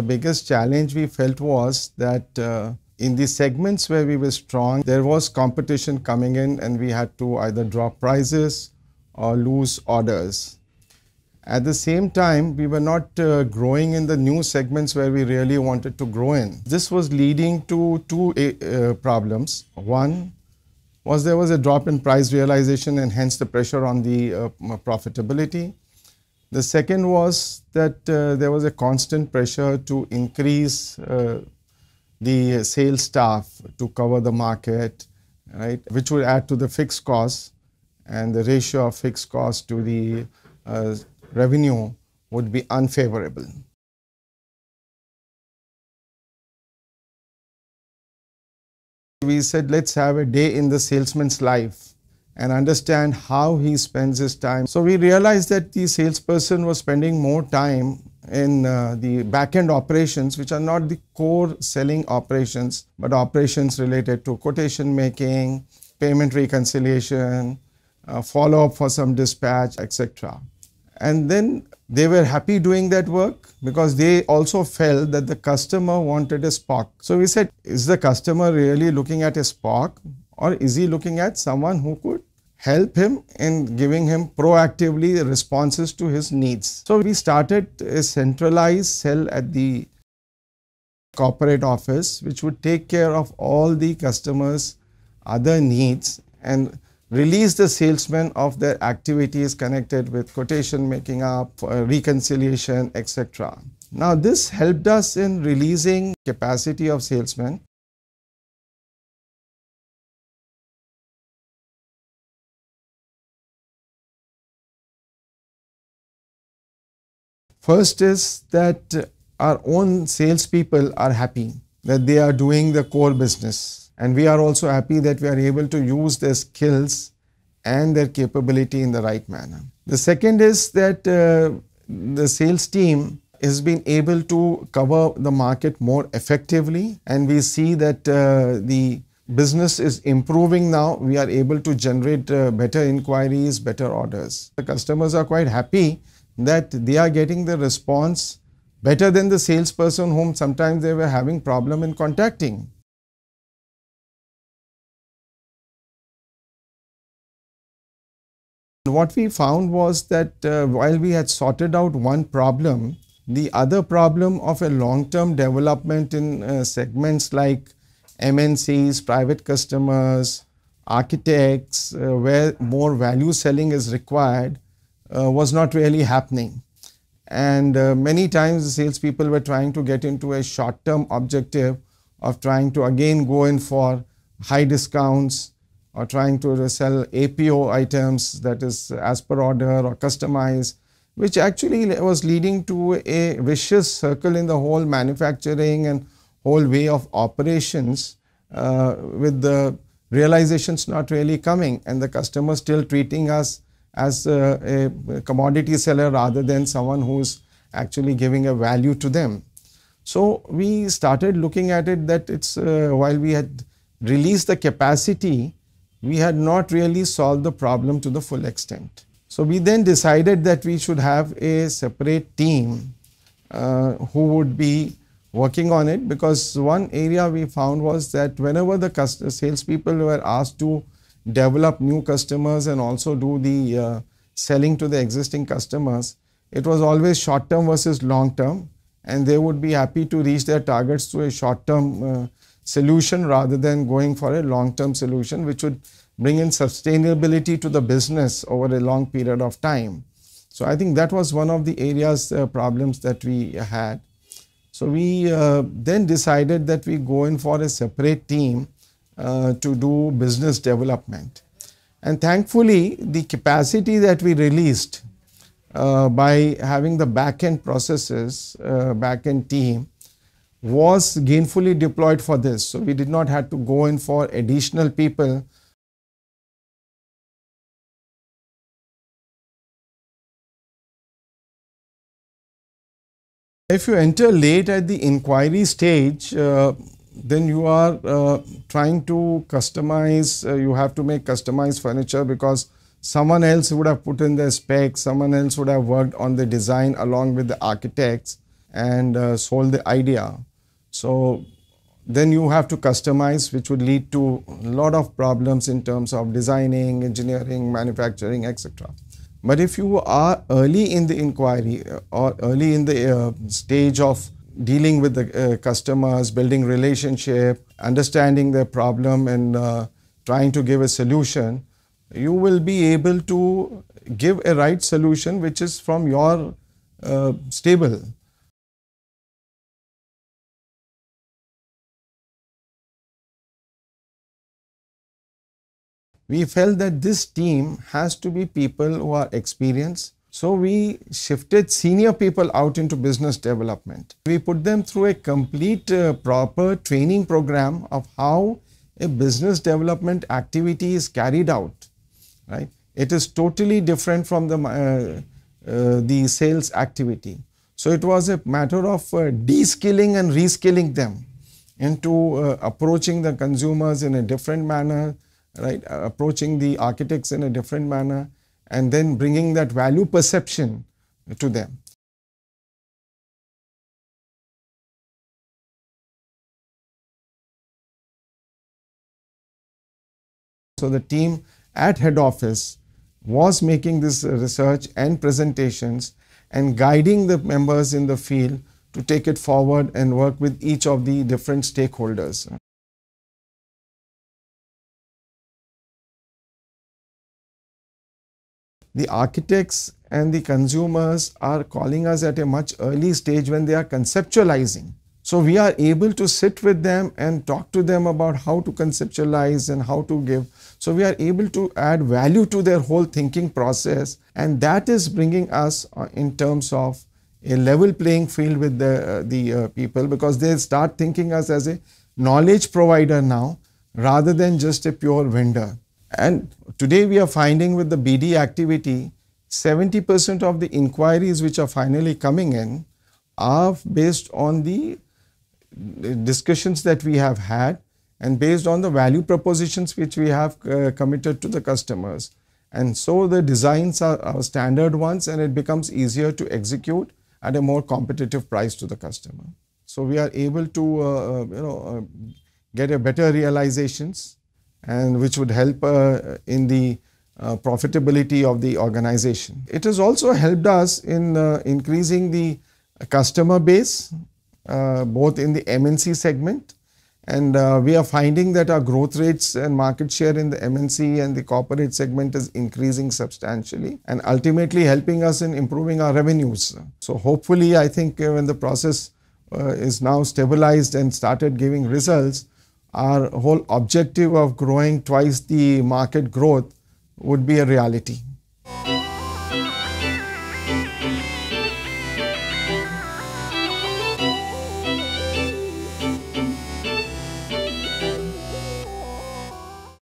the biggest challenge we felt was that uh, in the segments where we were strong, there was competition coming in and we had to either drop prices or lose orders. At the same time, we were not uh, growing in the new segments where we really wanted to grow in. This was leading to two uh, uh problems. One was there was a drop in price realization and hence the pressure on the uh, profitability. The second was that uh, there was a constant pressure to increase uh, the sales staff to cover the market, right, which would add to the fixed costs and the ratio of fixed costs to the uh, revenue would be unfavorable. We said let's have a day in the salesman's life and understand how he spends his time. So we realized that the salesperson was spending more time in uh, the back-end operations, which are not the core selling operations, but operations related to quotation making, payment reconciliation, uh, follow-up for some dispatch, etc. And then they were happy doing that work because they also felt that the customer wanted a spark. So we said, is the customer really looking at a spark? or is he looking at someone who could help him in giving him proactively responses to his needs. So we started a centralized cell at the corporate office which would take care of all the customers other needs and release the salesmen of their activities connected with quotation making up, uh, reconciliation, etc. Now this helped us in releasing capacity of salesmen First is that our own salespeople are happy that they are doing the core business. And we are also happy that we are able to use their skills and their capability in the right manner. The second is that uh, the sales team has been able to cover the market more effectively. And we see that uh, the business is improving now. We are able to generate uh, better inquiries, better orders. The customers are quite happy that they are getting the response better than the salesperson whom sometimes they were having problem in contacting. What we found was that uh, while we had sorted out one problem, the other problem of a long-term development in uh, segments like MNCs, private customers, architects, uh, where more value selling is required, uh, was not really happening. And uh, many times the salespeople were trying to get into a short term objective of trying to again go in for high discounts or trying to sell APO items that is as per order or customize, which actually was leading to a vicious circle in the whole manufacturing and whole way of operations uh, with the realizations not really coming and the customer still treating us as a, a commodity seller rather than someone who's actually giving a value to them. So we started looking at it that it's uh, while we had released the capacity, we had not really solved the problem to the full extent. So we then decided that we should have a separate team uh, who would be working on it because one area we found was that whenever the sales people were asked to develop new customers and also do the uh, selling to the existing customers, it was always short term versus long term, and they would be happy to reach their targets through a short term uh, solution rather than going for a long term solution, which would bring in sustainability to the business over a long period of time. So I think that was one of the areas uh, problems that we had. So we uh, then decided that we go in for a separate team uh, to do business development. And thankfully, the capacity that we released uh, by having the back-end processes, uh, back-end team, was gainfully deployed for this. So we did not have to go in for additional people If you enter late at the inquiry stage, uh, then you are uh, trying to customize, uh, you have to make customized furniture because someone else would have put in the specs, someone else would have worked on the design along with the architects and uh, sold the idea. So then you have to customize, which would lead to a lot of problems in terms of designing, engineering, manufacturing, etc. But if you are early in the inquiry uh, or early in the uh, stage of dealing with the uh, customers, building relationship, understanding their problem and uh, trying to give a solution, you will be able to give a right solution which is from your uh, stable. we felt that this team has to be people who are experienced, so we shifted senior people out into business development. We put them through a complete uh, proper training program of how a business development activity is carried out, right? It is totally different from the, uh, uh, the sales activity. So it was a matter of uh, de-skilling and reskilling them into uh, approaching the consumers in a different manner, right? Uh, approaching the architects in a different manner and then bringing that value perception to them. So the team at head office was making this research and presentations and guiding the members in the field to take it forward and work with each of the different stakeholders. the architects and the consumers are calling us at a much early stage when they are conceptualizing. So we are able to sit with them and talk to them about how to conceptualize and how to give. So we are able to add value to their whole thinking process and that is bringing us uh, in terms of a level playing field with the, uh, the uh, people because they start thinking us as a knowledge provider now rather than just a pure vendor. And today we are finding with the BD activity, 70% of the inquiries which are finally coming in are based on the discussions that we have had and based on the value propositions which we have uh, committed to the customers. And so the designs are, are standard ones and it becomes easier to execute at a more competitive price to the customer. So we are able to uh, uh you know, uh, get a better realizations and which would help uh, in the uh, profitability of the organization. It has also helped us in uh, increasing the customer base, uh, both in the MNC segment, and uh, we are finding that our growth rates and market share in the MNC and the corporate segment is increasing substantially and ultimately helping us in improving our revenues. So hopefully, I think uh, when the process is now stabilized and started giving results, our whole objective of growing twice the market growth would be a reality.